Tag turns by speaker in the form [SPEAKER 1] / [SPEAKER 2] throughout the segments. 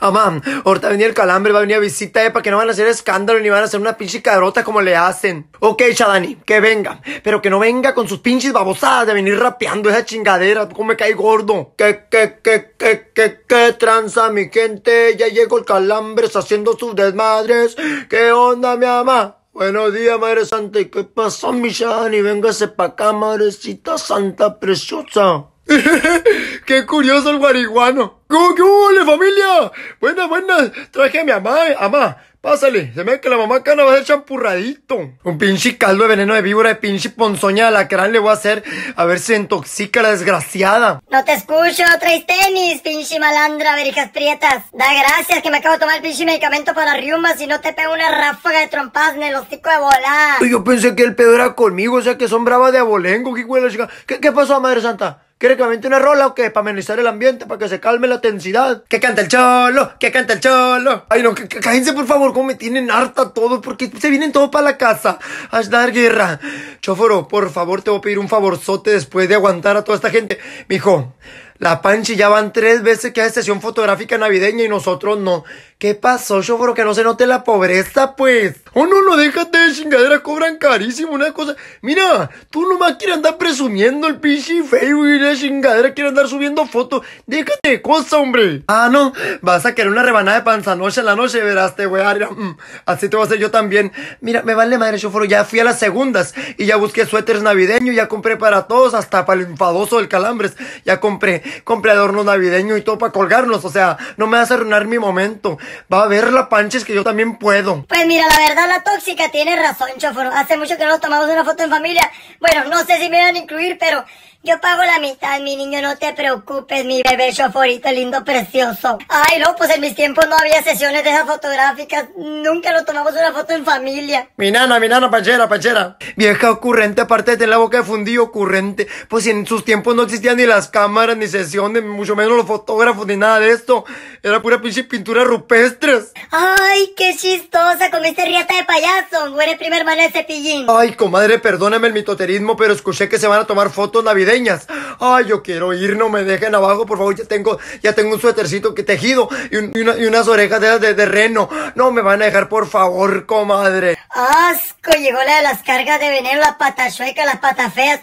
[SPEAKER 1] Amam, oh, ahorita venía el calambre, va a venir a visita, eh, para que no van a hacer escándalo ni van a hacer una pinche cadrota como le hacen. Ok, Shadani, que venga, pero que no venga con sus pinches babosadas de venir rapeando esa chingadera, como me cae gordo. Que, que, que, que, que, que tranza, mi gente, ya llegó el calambre haciendo sus desmadres. ¿Qué onda, mi mamá? Buenos días, Madre Santa, ¿y qué pasó, mi Shadani? Véngase pa' acá, Madrecita Santa Preciosa. qué curioso el guariguano qué huele, familia! Buenas, buenas. Traje a mi mamá, mamá. pásale. Se me ve que la mamá cana va a ser champurradito. Un pinche caldo de veneno de víbora de pinche ponzoña de lacrán le voy a hacer. A ver si intoxica la desgraciada.
[SPEAKER 2] No te escucho, traes tenis, pinche malandra, verijas prietas. Da gracias que me acabo de tomar el pinche medicamento para riumas si no te pego una ráfaga de trompas en el hocico de volar.
[SPEAKER 1] Yo pensé que el pedo era conmigo, o sea que son bravas de abolengo, qué huele, chica. ¿Qué, qué pasó, Madre Santa? ¿Quiere que avente una rola o qué? Para amenizar el ambiente, para que se calme la tensidad. ¡Que canta el cholo! ¡Que canta el cholo! Ay, no, que, cállense por favor, como me tienen harta todo, porque se vienen todo para la casa. A dar guerra. Choforo, por favor, te voy a pedir un favorzote después de aguantar a toda esta gente. Mijo, la Panchi ya van tres veces que hace sesión fotográfica navideña y nosotros no. ¿Qué pasó, chóforo? Que no se note la pobreza, pues. Oh, no, no, déjate de chingadera, cobran carísimo una cosa. Mira, tú nomás quieres andar presumiendo el pinche Facebook y la chingadera, quieres andar subiendo fotos. Déjate de cosa, hombre. Ah, no, vas a querer una rebanada de panza noche en la noche, verás, te voy a mm, Así te voy a hacer yo también. Mira, me vale madre, fueron ya fui a las segundas y ya busqué suéteres navideños, ya compré para todos, hasta para el enfadoso del calambres. Ya compré, compré adornos navideños y todo para colgarlos o sea, no me vas a arruinar mi momento va a ver la panches que yo también puedo.
[SPEAKER 2] Pues mira, la verdad la tóxica tiene razón, chofer. Hace mucho que no nos tomamos una foto en familia. Bueno, no sé si me van a incluir, pero yo pago la mitad, mi niño, no te preocupes, mi bebé choforito lindo, precioso. Ay, no, pues en mis tiempos no había sesiones de esas fotográficas. Nunca nos tomamos una foto en familia.
[SPEAKER 1] Mi nana, mi nana, pachera, pachera. Vieja ocurrente, aparte de tener la boca de fundido, ocurrente. Pues en sus tiempos no existían ni las cámaras, ni sesiones, mucho menos los fotógrafos, ni nada de esto. Era pura pinche pintura rupestres. Ay, qué chistosa, comiste riata de payaso. No eres primer hermana de cepillín. Ay, comadre, perdóname el mitoterismo, pero escuché que se van a tomar fotos navideñas Ay, yo quiero ir, no me dejen abajo, por favor. Ya tengo, ya tengo un suétercito que tejido y, unas orejas de, terreno. reno. No me van a dejar, por favor, comadre.
[SPEAKER 2] Asco, llegó la de las cargas de veneno, las patas chuecas, las patas feas.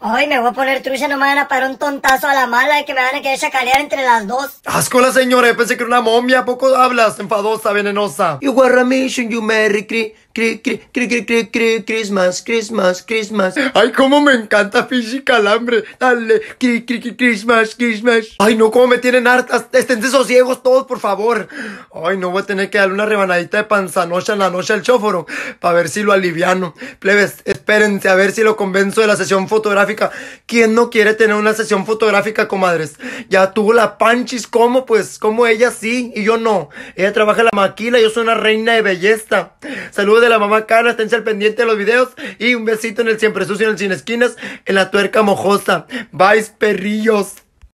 [SPEAKER 2] Ay, me voy a poner trucha, no me van a parar un tontazo a la mala Y que me van a querer chacalear entre las dos.
[SPEAKER 1] Asco la señora, pensé que era una momia, ¿a poco hablas? Enfadosa, venenosa. You were a mission, you merry cri, cri, cri, cri, cri, Christmas, Christmas, Christmas. Ay, cómo me encanta Fishy Calambre. Dale, cri, cri, cri, Christmas, Christmas. Ay, no, cómo me tienen hartas. Estén sosiegos todos, por favor. Ay, no voy a tener que darle una rebanadita de noche en la noche al chóforo, para ver si lo aliviano. Plebes, espérense a ver si lo convenzo de la sesión fotográfica ¿Quién no quiere tener una sesión fotográfica, comadres? Ya tuvo la panchis, como pues? como ella sí y yo no? Ella trabaja en la maquila, yo soy una reina de belleza. Saludos de la mamá Cara, esténse al pendiente de los videos y un besito en el siempre sucio en el sin esquinas, en la tuerca mojosa. Vais perrillos.